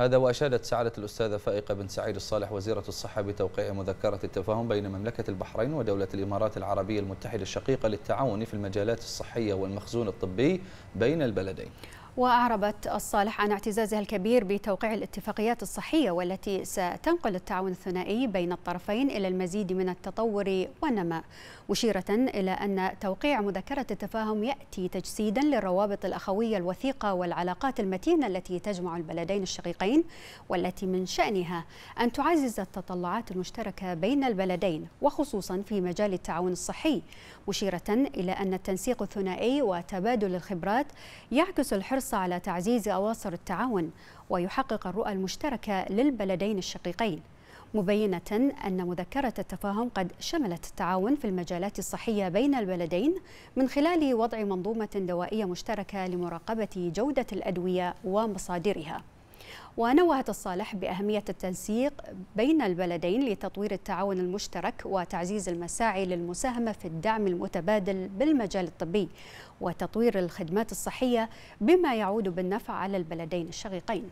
هذا وأشادت سعادة الأستاذة فائقة بن سعيد الصالح وزيرة الصحة بتوقيع مذكرة التفاهم بين مملكة البحرين ودولة الإمارات العربية المتحدة الشقيقة للتعاون في المجالات الصحية والمخزون الطبي بين البلدين وأعربت الصالح عن اعتزازها الكبير بتوقيع الاتفاقيات الصحية والتي ستنقل التعاون الثنائي بين الطرفين إلى المزيد من التطور والنماء مشيرة إلى أن توقيع مذكرة التفاهم يأتي تجسيدا للروابط الأخوية الوثيقة والعلاقات المتينة التي تجمع البلدين الشقيقين والتي من شأنها أن تعزز التطلعات المشتركة بين البلدين وخصوصا في مجال التعاون الصحي مشيرة إلى أن التنسيق الثنائي وتبادل الخبرات يعكس الحرص الحرص على تعزيز أواصر التعاون ويحقق الرؤى المشتركة للبلدين الشقيقين مبينة أن مذكرة التفاهم قد شملت التعاون في المجالات الصحية بين البلدين من خلال وضع منظومة دوائية مشتركة لمراقبة جودة الأدوية ومصادرها ونوهت الصالح بأهمية التنسيق بين البلدين لتطوير التعاون المشترك وتعزيز المساعي للمساهمة في الدعم المتبادل بالمجال الطبي وتطوير الخدمات الصحية بما يعود بالنفع على البلدين الشقيقين